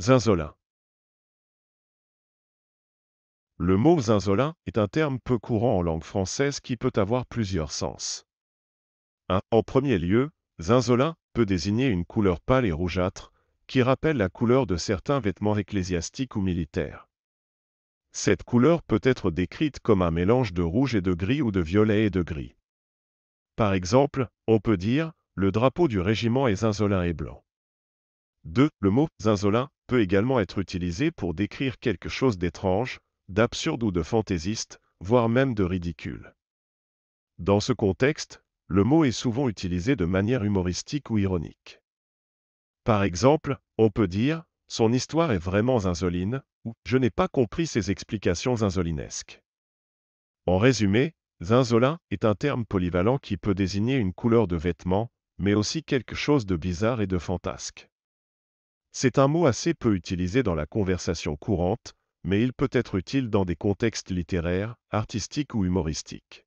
Zinzolin Le mot zinzolin est un terme peu courant en langue française qui peut avoir plusieurs sens. 1. En premier lieu, zinzolin peut désigner une couleur pâle et rougeâtre, qui rappelle la couleur de certains vêtements ecclésiastiques ou militaires. Cette couleur peut être décrite comme un mélange de rouge et de gris ou de violet et de gris. Par exemple, on peut dire, le drapeau du régiment est zinzolin et blanc. 2. Le mot zinzolin peut également être utilisé pour décrire quelque chose d'étrange, d'absurde ou de fantaisiste, voire même de ridicule. Dans ce contexte, le mot est souvent utilisé de manière humoristique ou ironique. Par exemple, on peut dire « son histoire est vraiment zinzoline » ou « je n'ai pas compris ses explications zinzolinesques ». En résumé, zinzolin est un terme polyvalent qui peut désigner une couleur de vêtement, mais aussi quelque chose de bizarre et de fantasque. C'est un mot assez peu utilisé dans la conversation courante, mais il peut être utile dans des contextes littéraires, artistiques ou humoristiques.